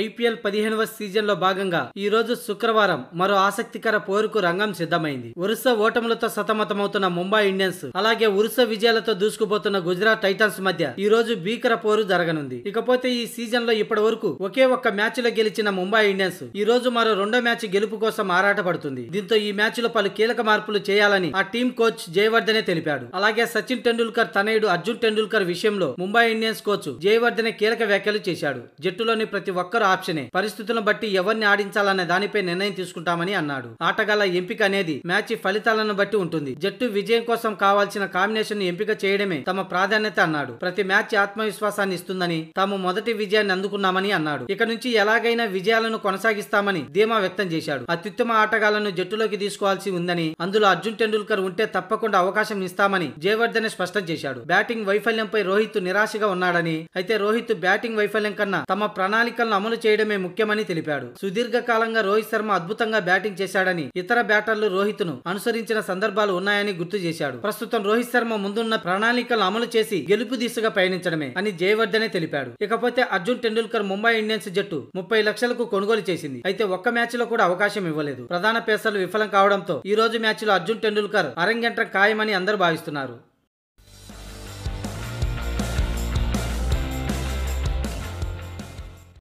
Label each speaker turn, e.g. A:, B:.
A: IPL పదిహేనవ సీజన్లో భాగంగా ఈ రోజు శుక్రవారం మరో ఆసక్తికర పోరుకు రంగం సిద్ధమైంది వరుస ఓటములతో సతమతమవుతున్న ముంబై ఇండియన్స్ అలాగే వరుస విజయాలతో దూసుకుపోతున్న గుజరాత్ టైటన్స్ మధ్య ఈ రోజు భీకర పోరు జరగనుంది ఇకపోతే ఈ సీజన్ లో ఇప్పటి వరకు ఒకే ఒక్క మ్యాచ్ లో గెలిచిన ముంబై ఇండియన్స్ ఈ రోజు మరో రెండో మ్యాచ్ గెలుపు కోసం ఆరాట పడుతుంది దీంతో ఈ మ్యాచ్ లో పలు కీలక మార్పులు చేయాలని ఆ టీం కోచ్ జయవర్ధనే తెలిపాడు అలాగే సచిన్ టెండూల్కర్ తనయుడు అర్జున్ టెండూల్కర్ విషయంలో ముంబై ఇండియన్స్ కోచ్ జయవర్ధనే కీలక వ్యాఖ్యలు చేశాడు జట్టులోని ప్రతి ఒక్క ఒక్కరు ఆప్షనే పరిస్థితులను బట్టి ఎవరిని ఆడించాలనే దానిపై నిర్ణయం తీసుకుంటామని అన్నాడు ఆటగాళ్ల ఎంపిక అనేది మ్యాచ్ ఫలితాలను బట్టి ఉంటుంది జట్టు విజయం కోసం కావాల్సిన కాంబినేషన్ ఎంపిక చేయడమే తమ ప్రాధాన్యత అన్నాడు ప్రతి మ్యాచ్ ఆత్మవిశ్వాసాన్ని ఇస్తుందని తాము మొదటి విజయాన్ని అందుకున్నామని అన్నాడు ఇక నుంచి ఎలాగైనా విజయాలను కొనసాగిస్తామని ధీమా వ్యక్తం చేశాడు అత్యుత్తమ ఆటగాళ్లను జట్టులోకి తీసుకోవాల్సి ఉందని అందులో అర్జున్ టెండూల్కర్ ఉంటే తప్పకుండా అవకాశం ఇస్తామని జయవర్ధన్ స్పష్టం చేశాడు బ్యాటింగ్ వైఫల్యంపై రోహిత్ నిరాశగా ఉన్నాడని అయితే రోహిత్ బ్యాటింగ్ వైఫల్యం కన్నా తమ ప్రణాళికలను అమలు అమలు చేయడమే ముఖ్యమని తెలిపాడు సుదీర్ఘకాలంగా రోహిత్ శర్మ అద్భుతంగా బ్యాటింగ్ చేశాడని ఇతర బ్యాటర్లు రోహిత్ను అనుసరించిన సందర్భాలు ఉన్నాయని గుర్తు చేశాడు ప్రస్తుతం రోహిత్ శర్మ ముందున్న ప్రణాళికలు అమలు చేసి గెలుపు దిశగా పయనించడమే అని జయవర్ధనే తెలిపాడు ఇకపోతే అర్జున్ టెండూల్కర్ ముంబై ఇండియన్స్ జట్టు ముప్పై లక్షలకు కొనుగోలు చేసింది అయితే ఒక్క మ్యాచ్ లో కూడా అవకాశం ఇవ్వలేదు ప్రధాన పేసర్లు విఫలం కావడంతో ఈ రోజు మ్యాచ్ లో అర్జున్ టెండూల్కర్ అరంగంట ఖాయమని అందరూ భావిస్తున్నారు